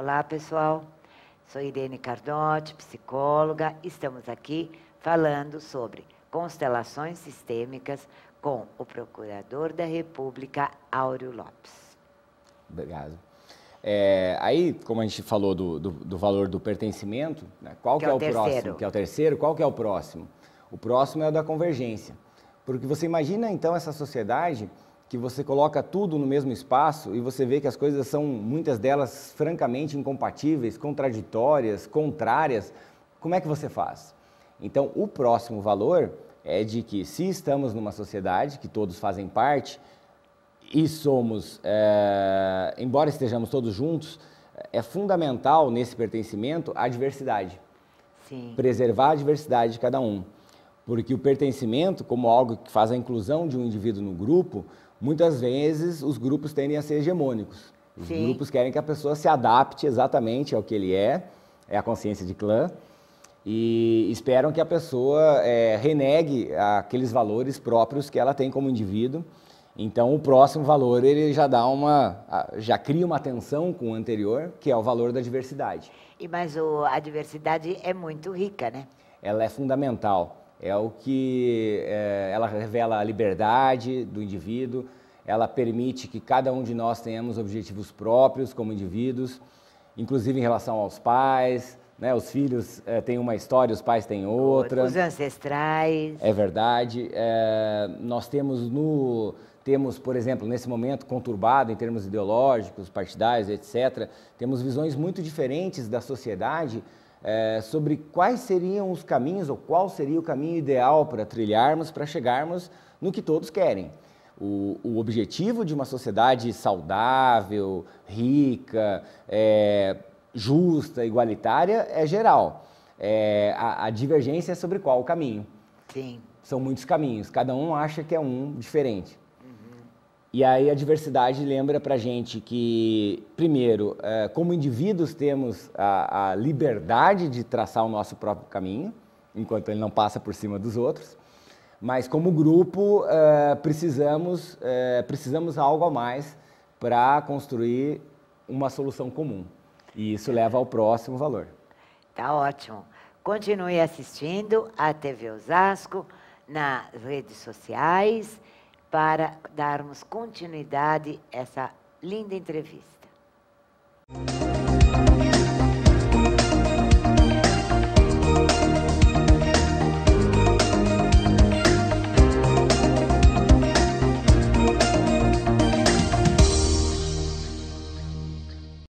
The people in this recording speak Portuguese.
Olá, pessoal. Sou Irene Cardotti, psicóloga. Estamos aqui falando sobre constelações sistêmicas com o Procurador da República, Áureo Lopes. Obrigado. É, aí, como a gente falou do, do, do valor do pertencimento, né? qual que, que é, é, o, terceiro. próximo? Que é o terceiro, qual que é o próximo? O próximo é o da convergência. Porque você imagina, então, essa sociedade que você coloca tudo no mesmo espaço e você vê que as coisas são, muitas delas, francamente incompatíveis, contraditórias, contrárias, como é que você faz? Então, o próximo valor é de que, se estamos numa sociedade que todos fazem parte e somos, é, embora estejamos todos juntos, é fundamental nesse pertencimento a diversidade. Sim. Preservar a diversidade de cada um. Porque o pertencimento, como algo que faz a inclusão de um indivíduo no grupo, muitas vezes os grupos tendem a ser hegemônicos. Os Sim. grupos querem que a pessoa se adapte exatamente ao que ele é, é a consciência de clã, e esperam que a pessoa é, renegue aqueles valores próprios que ela tem como indivíduo. Então, o próximo valor ele já dá uma, já cria uma tensão com o anterior, que é o valor da diversidade. E mas o, a diversidade é muito rica, né? Ela é fundamental é o que é, ela revela a liberdade do indivíduo, ela permite que cada um de nós tenhamos objetivos próprios como indivíduos, inclusive em relação aos pais, né, os filhos é, têm uma história, os pais têm outra. Os ancestrais. É verdade. É, nós temos no temos, por exemplo, nesse momento conturbado em termos ideológicos, partidários, etc. Temos visões muito diferentes da sociedade é, sobre quais seriam os caminhos ou qual seria o caminho ideal para trilharmos, para chegarmos no que todos querem. O, o, objetivo de uma sociedade saudável, rica, é, justa, igualitária é geral. É, a, a, divergência é sobre qual o caminho. Sim. São muitos caminhos, cada um acha que é um diferente. E aí a diversidade lembra para gente que, primeiro, é, como indivíduos temos a, a, liberdade de traçar o nosso próprio caminho, enquanto ele não passa por cima dos outros, mas como grupo é, precisamos é, precisamos algo a mais para construir uma solução comum. E isso leva ao próximo valor. Tá ótimo. Continue assistindo a TV Osasco nas redes sociais para darmos continuidade a essa linda entrevista.